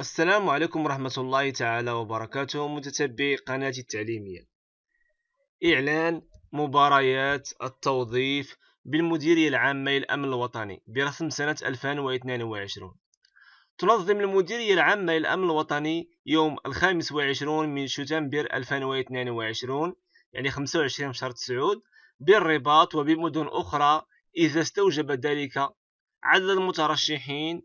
السلام عليكم ورحمة الله تعالى وبركاته متتبعي قناة التعليمية إعلان مباريات التوظيف بالمديرية العامة للأمن الوطني برسم سنة 2022 تنظم المديرية العامة للأمن الوطني يوم الخامس وعشرون من شتنبر 2022 يعني 25 شهر تسعود بالرباط وبمدن أخرى إذا استوجب ذلك عدد المترشحين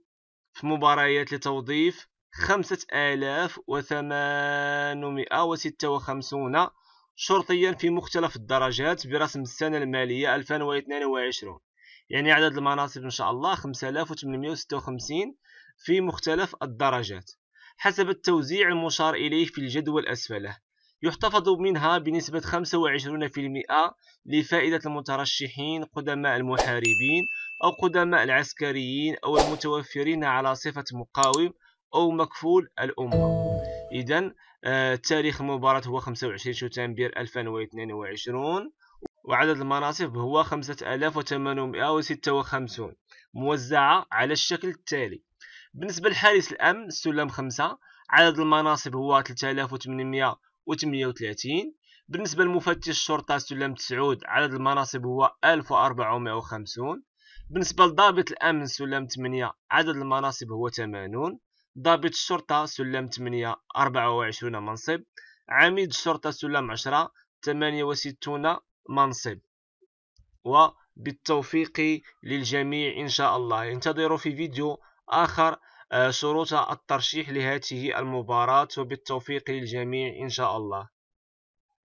في مباريات لتوظيف خمسة آلاف وثمانمائة وستة وخمسون شرطيا في مختلف الدرجات برسم السنة المالية 2022 يعني عدد المناصب إن شاء الله 5856 في مختلف الدرجات حسب التوزيع المشار إليه في الجدول أسفله يحتفظ منها بنسبة 25% لفائدة المترشحين قدماء المحاربين أو قدماء العسكريين أو المتوفرين على صفة مقاوم أو مكفول الأمة إذا آه، تاريخ المباراة هو 25 شتنبر 2022 وعدد المناصب هو 5856 موزعة على الشكل التالي بالنسبة لحارس الأمن سلم خمسة عدد المناصب هو 3838 بالنسبة لمفتش الشرطة سلم تسعود عدد المناصب هو 1450 بالنسبة لضابط الأمن سلم 8 عدد المناصب هو 80 ضابط الشرطة سلم 8 24 منصب عميد الشرطة سلم 10 68 منصب وبالتوفيق للجميع إن شاء الله انتظروا في فيديو آخر آه، شروط الترشيح لهذه المباراة وبالتوفيق للجميع إن شاء الله